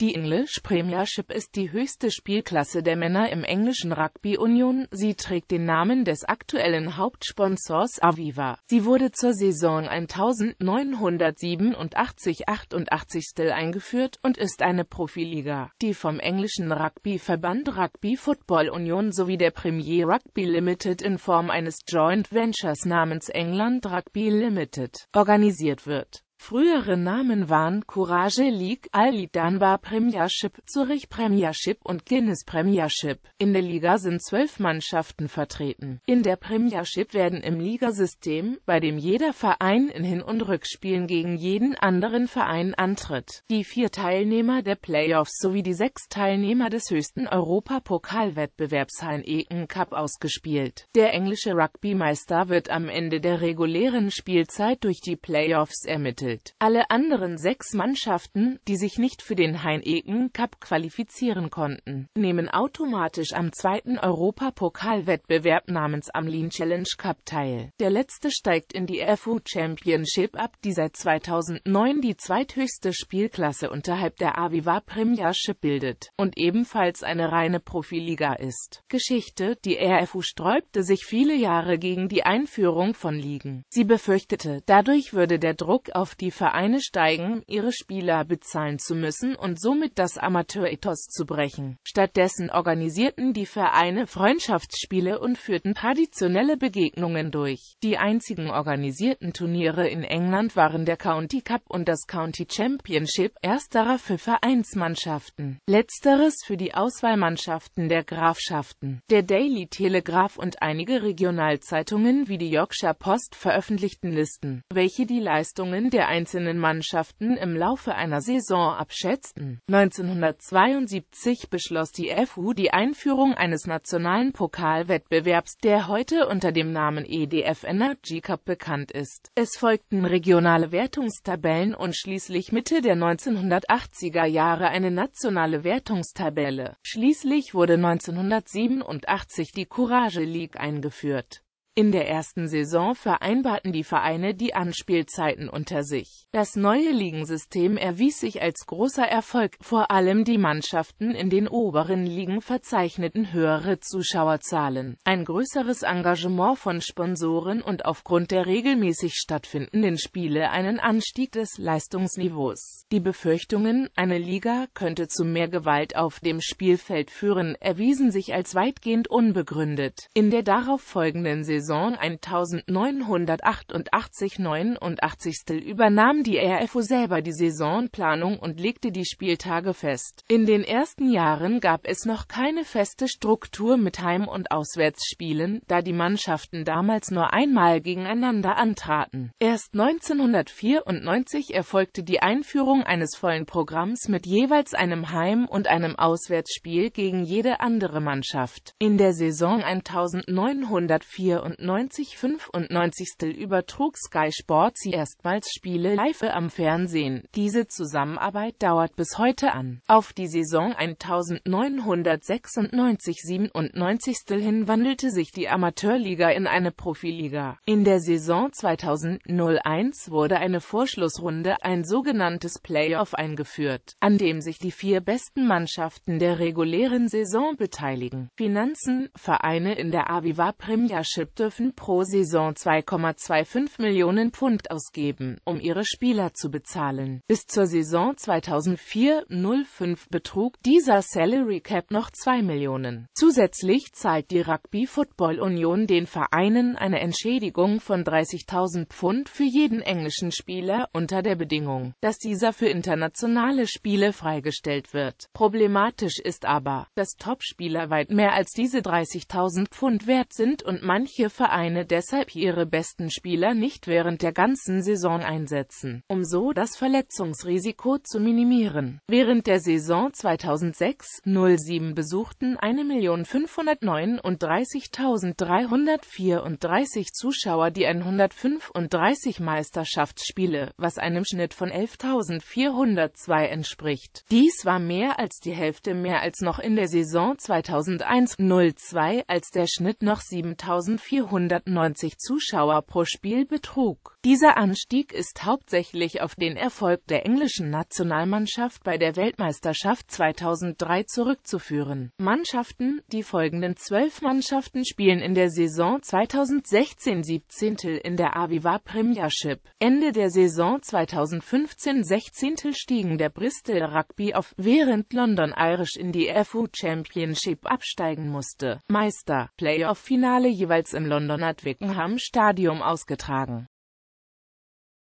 Die English Premiership ist die höchste Spielklasse der Männer im englischen Rugby Union. Sie trägt den Namen des aktuellen Hauptsponsors Aviva. Sie wurde zur Saison 1987-88 eingeführt und ist eine Profiliga, die vom englischen Rugbyverband Rugby Football Union sowie der Premier Rugby Limited in Form eines Joint Ventures namens England Rugby Limited organisiert wird Frühere Namen waren Courage League, Al-Idanba Premiership, Zurich Premiership und Guinness Premiership. In der Liga sind zwölf Mannschaften vertreten. In der Premiership werden im Ligasystem, bei dem jeder Verein in Hin- und Rückspielen gegen jeden anderen Verein antritt, die vier Teilnehmer der Playoffs sowie die sechs Teilnehmer des höchsten Europapokalwettbewerbs Eken Cup ausgespielt. Der englische Rugbymeister wird am Ende der regulären Spielzeit durch die Playoffs ermittelt ermittelt. Alle anderen sechs Mannschaften, die sich nicht für den Heineken Cup qualifizieren konnten, nehmen automatisch am zweiten Europapokalwettbewerb namens Amlin Challenge Cup teil. Der letzte steigt in die FU Championship ab, die seit 2009 die zweithöchste Spielklasse unterhalb der Aviva Premiership bildet und ebenfalls eine reine Profiliga ist. Geschichte Die RFU sträubte sich viele Jahre gegen die Einführung von Ligen. Sie befürchtete, dadurch würde der Druck auf die Vereine steigen, ihre Spieler bezahlen zu müssen und somit das Amateurethos zu brechen. Stattdessen organisierten die Vereine Freundschaftsspiele und führten traditionelle Begegnungen durch. Die einzigen organisierten Turniere in England waren der County Cup und das County Championship, ersterer für Vereinsmannschaften, letzteres für die Auswahlmannschaften der Grafschaften. Der Daily Telegraph und einige Regionalzeitungen wie die Yorkshire Post veröffentlichten Listen, welche die Leistungen der einzelnen Mannschaften im Laufe einer Saison abschätzten. 1972 beschloss die FU die Einführung eines nationalen Pokalwettbewerbs, der heute unter dem Namen EDF Energy Cup bekannt ist. Es folgten regionale Wertungstabellen und schließlich Mitte der 1980er Jahre eine nationale Wertungstabelle. Schließlich wurde 1987 die Courage League eingeführt in der ersten Saison vereinbarten die Vereine die Anspielzeiten unter sich. Das neue Ligensystem erwies sich als großer Erfolg, vor allem die Mannschaften in den oberen Ligen verzeichneten höhere Zuschauerzahlen, ein größeres Engagement von Sponsoren und aufgrund der regelmäßig stattfindenden Spiele einen Anstieg des Leistungsniveaus. Die Befürchtungen, eine Liga könnte zu mehr Gewalt auf dem Spielfeld führen, erwiesen sich als weitgehend unbegründet. In der darauf folgenden Saison Saison 1988-89 übernahm die RFU selber die Saisonplanung und legte die Spieltage fest. In den ersten Jahren gab es noch keine feste Struktur mit Heim- und Auswärtsspielen, da die Mannschaften damals nur einmal gegeneinander antraten. Erst 1994 erfolgte die Einführung eines vollen Programms mit jeweils einem Heim- und einem Auswärtsspiel gegen jede andere Mannschaft. In der Saison 1994 1994 95. übertrug Sky Sports erstmals Spiele live am Fernsehen. Diese Zusammenarbeit dauert bis heute an. Auf die Saison 1996-97 hin wandelte sich die Amateurliga in eine Profiliga. In der Saison 2001 wurde eine Vorschlussrunde, ein sogenanntes Playoff eingeführt, an dem sich die vier besten Mannschaften der regulären Saison beteiligen. Finanzen, Vereine in der Aviva Premiership dürfen pro Saison 2,25 Millionen Pfund ausgeben, um ihre Spieler zu bezahlen. Bis zur Saison 2004-05 betrug dieser Salary Cap noch 2 Millionen. Zusätzlich zahlt die Rugby Football Union den Vereinen eine Entschädigung von 30.000 Pfund für jeden englischen Spieler unter der Bedingung, dass dieser für internationale Spiele freigestellt wird. Problematisch ist aber, dass Topspieler weit mehr als diese 30.000 Pfund wert sind und manche Vereine deshalb ihre besten Spieler nicht während der ganzen Saison einsetzen, um so das Verletzungsrisiko zu minimieren. Während der Saison 2006-07 besuchten 1.539.334 Zuschauer die 135 Meisterschaftsspiele, was einem Schnitt von 11.402 entspricht. Dies war mehr als die Hälfte mehr als noch in der Saison 2001-02, als der Schnitt noch 7.400 die 190 Zuschauer pro Spiel betrug dieser Anstieg ist hauptsächlich auf den Erfolg der englischen Nationalmannschaft bei der Weltmeisterschaft 2003 zurückzuführen. Mannschaften Die folgenden zwölf Mannschaften spielen in der Saison 2016-17 in der Aviva Premiership. Ende der Saison 2015-16 stiegen der Bristol Rugby auf, während London Irish in die FU Championship absteigen musste. Meister, Playoff-Finale jeweils im Londoner Twickenham Stadium ausgetragen.